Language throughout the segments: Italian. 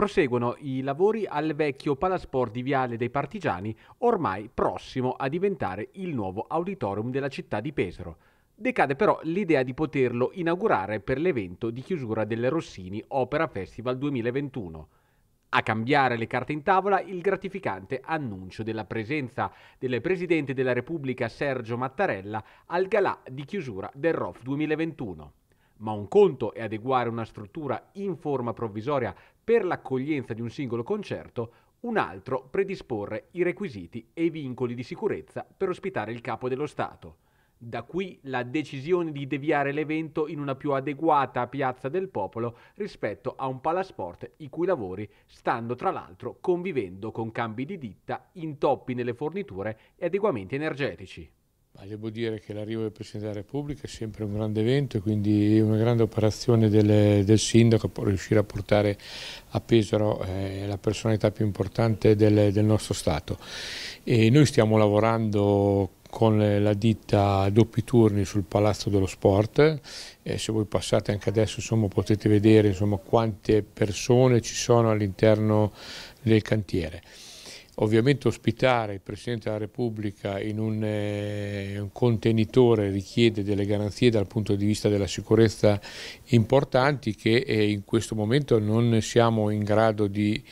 proseguono i lavori al vecchio palasport di Viale dei Partigiani, ormai prossimo a diventare il nuovo auditorium della città di Pesaro. Decade però l'idea di poterlo inaugurare per l'evento di chiusura del Rossini Opera Festival 2021. A cambiare le carte in tavola il gratificante annuncio della presenza del Presidente della Repubblica Sergio Mattarella al galà di chiusura del ROF 2021 ma un conto è adeguare una struttura in forma provvisoria per l'accoglienza di un singolo concerto, un altro predisporre i requisiti e i vincoli di sicurezza per ospitare il capo dello Stato. Da qui la decisione di deviare l'evento in una più adeguata piazza del popolo rispetto a un palasport i cui lavori stanno tra l'altro convivendo con cambi di ditta, intoppi nelle forniture e adeguamenti energetici. Ma devo dire che l'arrivo del Presidente della Repubblica è sempre un grande evento e quindi una grande operazione del, del Sindaco per riuscire a portare a Pesaro eh, la personalità più importante del, del nostro Stato. E noi stiamo lavorando con la ditta a doppi turni sul Palazzo dello Sport. Eh, se voi passate anche adesso insomma, potete vedere insomma, quante persone ci sono all'interno del cantiere. Ovviamente ospitare il Presidente della Repubblica in un, eh, un, contenitore richiede delle garanzie dal punto di vista della sicurezza importanti che eh, in questo momento non siamo in grado di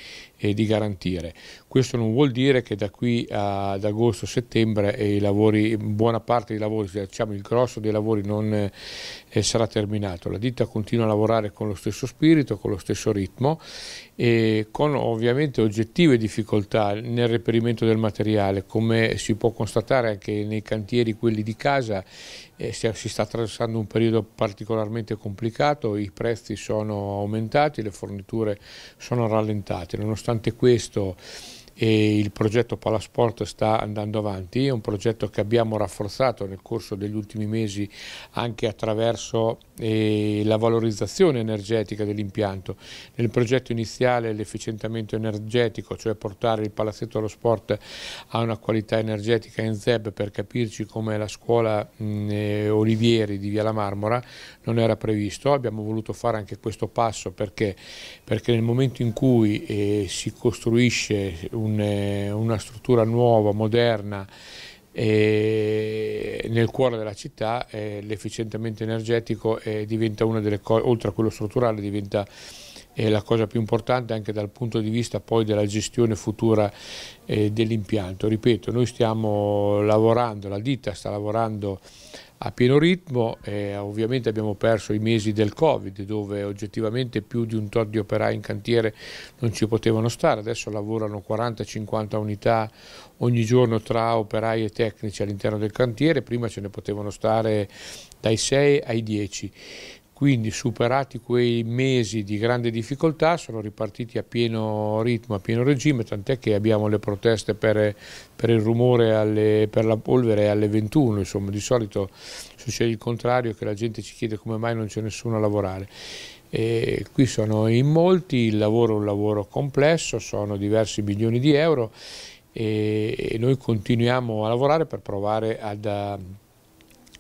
e di garantire. Questo non vuol dire che da qui ad agosto-settembre eh, buona parte dei lavori, cioè, diciamo il grosso dei lavori non eh, eh, sarà terminato. La ditta continua a lavorare con lo stesso spirito, con lo stesso ritmo e con ovviamente oggettive difficoltà nel reperimento del materiale, come si può constatare anche nei cantieri quelli di casa si sta attraversando un periodo particolarmente complicato, i prezzi sono aumentati, le forniture sono rallentate, nonostante nonostante questo e il progetto Palasport sta andando avanti, è un progetto che abbiamo rafforzato nel corso degli ultimi mesi anche attraverso eh, la valorizzazione energetica dell'impianto. Nel progetto iniziale l'efficientamento energetico, cioè portare il palazzetto allo sport a una qualità energetica in ZEB per capirci come la scuola mh, eh, Olivieri di Via la Marmora non era previsto, abbiamo voluto fare anche questo passo perché, perché nel momento in cui eh, si costruisce un un, eh, una struttura nuova, moderna, e nel cuore della città eh, l'efficientamento energetico eh, diventa una delle cose, oltre a quello strutturale, diventa è la cosa più importante anche dal punto di vista poi della gestione futura eh, dell'impianto. Ripeto, noi stiamo lavorando, la ditta sta lavorando a pieno ritmo, eh, ovviamente abbiamo perso i mesi del Covid dove oggettivamente più di un tot di operai in cantiere non ci potevano stare, adesso lavorano 40-50 unità ogni giorno tra operai e tecnici all'interno del cantiere, prima ce ne potevano stare dai 6 ai 10. Quindi superati quei mesi di grande difficoltà sono ripartiti a pieno ritmo, a pieno regime, tant'è che abbiamo le proteste per, per il rumore, alle, per la polvere alle 21, insomma di solito succede il contrario che la gente ci chiede come mai non c'è nessuno a lavorare. E qui sono in molti, il lavoro è un lavoro complesso, sono diversi milioni di euro e, noi continuiamo a lavorare per provare ad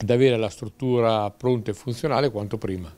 ad avere la struttura pronta e funzionale quanto prima.